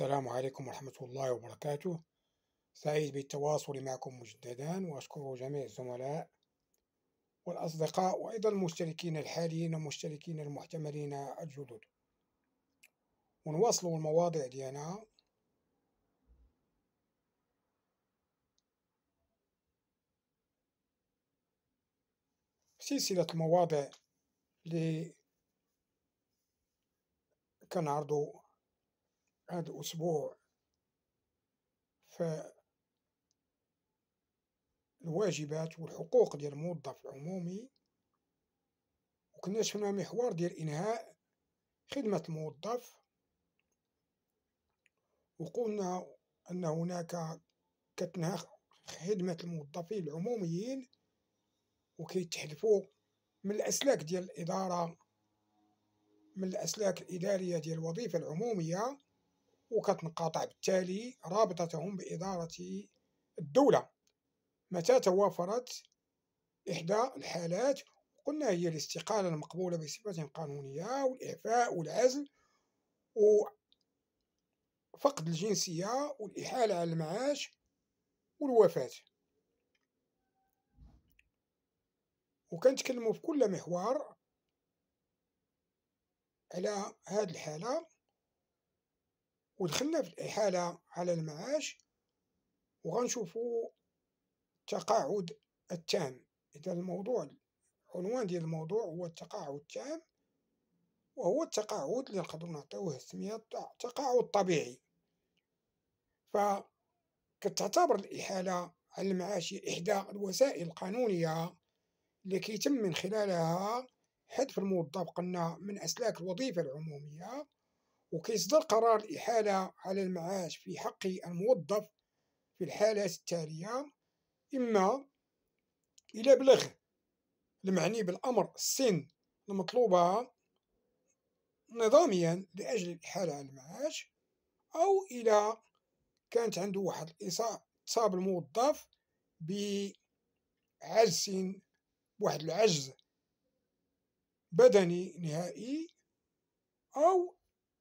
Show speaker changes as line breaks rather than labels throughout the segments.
السلام عليكم ورحمة الله وبركاته سعيد بالتواصل معكم مجددا وأشكر جميع الزملاء والأصدقاء وأيضا المشتركين الحاليين والمشتركين المحتملين الجدد ونواصل المواضيع ديالنا سلسلة المواضيع اللي كنعرضو هذا أسبوع فالواجبات والحقوق ديال الموظف العمومي وكنا شفنا محور ديال إنهاء خدمة الموظف وقلنا أن هناك كتنهى خدمة الموظفين العموميين وكيتحذفوا من الأسلاك ديال الإدارة من الأسلاك الإدارية ديال الوظيفة العمومية وكتنقاطع بالتالي رابطتهم بإدارة الدولة متى توافرت إحدى الحالات قلنا هي الاستقالة المقبولة بصفة قانونية والإعفاء والعزل وفقد الجنسية والإحالة على المعاش والوفاة وكنتكلموا في كل محور على هذه الحالة ودخلنا في الإحالة على المعاش وغنشوفو التقاعد التام إذا الموضوع العنوان ديال الموضوع هو التقاعد التام وهو التقاعد اللي نقدرو نعطيوه السمية التقاعد تقاعد طبيعي فكتعتبر الإحالة على المعاش إحدى الوسائل القانونية اللي كيتم من خلالها حذف الموظف قلنا من أسلاك الوظيفة العمومية وكيصدر قرار الإحالة على المعاش في حق الموظف في الحالات التالية إما إلى بلغ المعني بالأمر السن المطلوبة نظاميا لأجل الإحالة على المعاش أو إلى كانت عنده واحد الإصابة الموظف بعجز واحد العجز بدني نهائي أو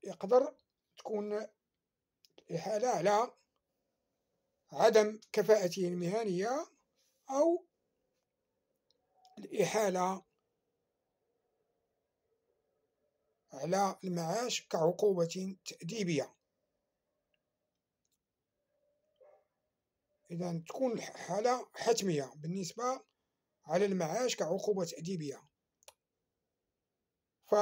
يقدر تكون الحالة على عدم كفاءته المهنية أو الإحالة على المعاش كعقوبة تأديبية إذا تكون الحالة حتمية بالنسبة على المعاش كعقوبة تأديبية ف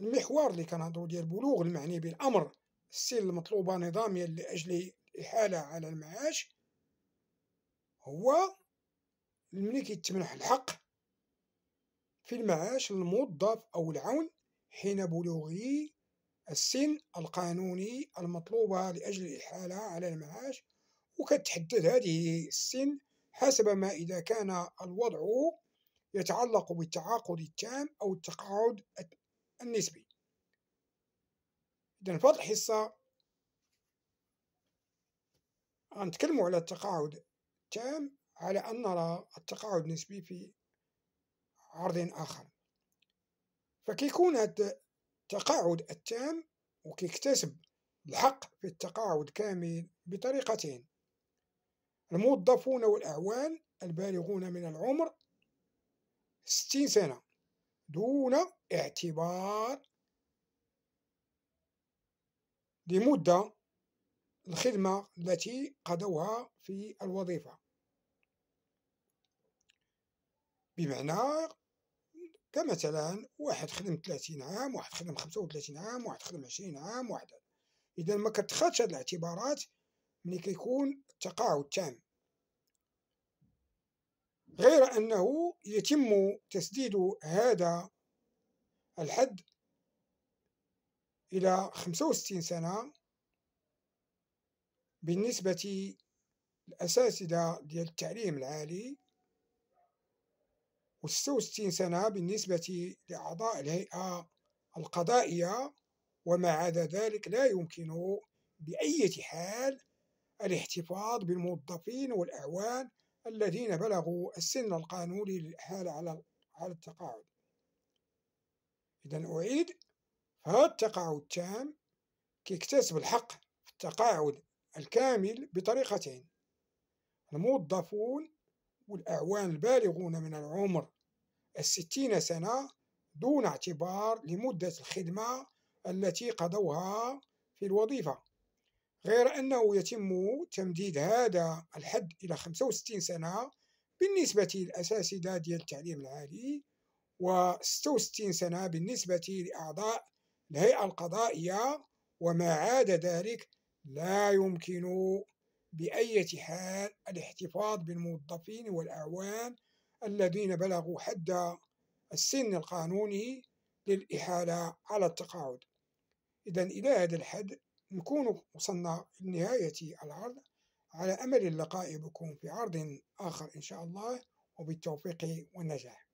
المحور اللي كان هضروا ديال البلوغ المعني بالامر السن المطلوبه نظاميا لاجل الاحاله على المعاش هو ملي كيتمنح الحق في المعاش للموظف او العون حين بلوغه السن القانوني المطلوبة لأجل الإحالة على المعاش وكتحدد هذه السن حسب ما إذا كان الوضع يتعلق بالتعاقد التام أو التقاعد النسبي إذا فضل حصة الحصة على التقاعد التام على أن نرى التقاعد النسبي في عرض آخر فكيكون هذا التقاعد التام وكيكتسب الحق في التقاعد كامل بطريقتين الموظفون والأعوان البالغون من العمر ستين سنة دون اعتبار لمدة الخدمة التي قضوها في الوظيفة بمعنى كمثلا واحد خدم 30 عام واحد خدم 35 عام واحد خدم 20 عام واحد إذا ما كتخدش هاد الاعتبارات ملي كيكون التقاعد تام غير أنه يتم تسديد هذا الحد إلى 65 سنة بالنسبة للأساتذة ديال التعليم العالي و66 سنة بالنسبة لأعضاء الهيئة القضائية وما عدا ذلك لا يمكن بأي حال الاحتفاظ بالموظفين والأعوان الذين بلغوا السن القانوني للإحالة على على التقاعد إذا أعيد فهذا التقاعد التام يكتسب الحق في التقاعد الكامل بطريقتين الموظفون والأعوان البالغون من العمر الستين سنة دون اعتبار لمدة الخدمة التي قضوها في الوظيفة غير أنه يتم تمديد هذا الحد إلى 65 سنة بالنسبة للأساتذة ديال التعليم العالي و66 سنة بالنسبة لأعضاء الهيئة القضائية وما عاد ذلك لا يمكن بأي حال الاحتفاظ بالموظفين والأعوان الذين بلغوا حد السن القانوني للإحالة على التقاعد إذا إلى هذا الحد نكون وصلنا لنهاية العرض على أمل اللقاء بكم في عرض آخر إن شاء الله وبالتوفيق والنجاح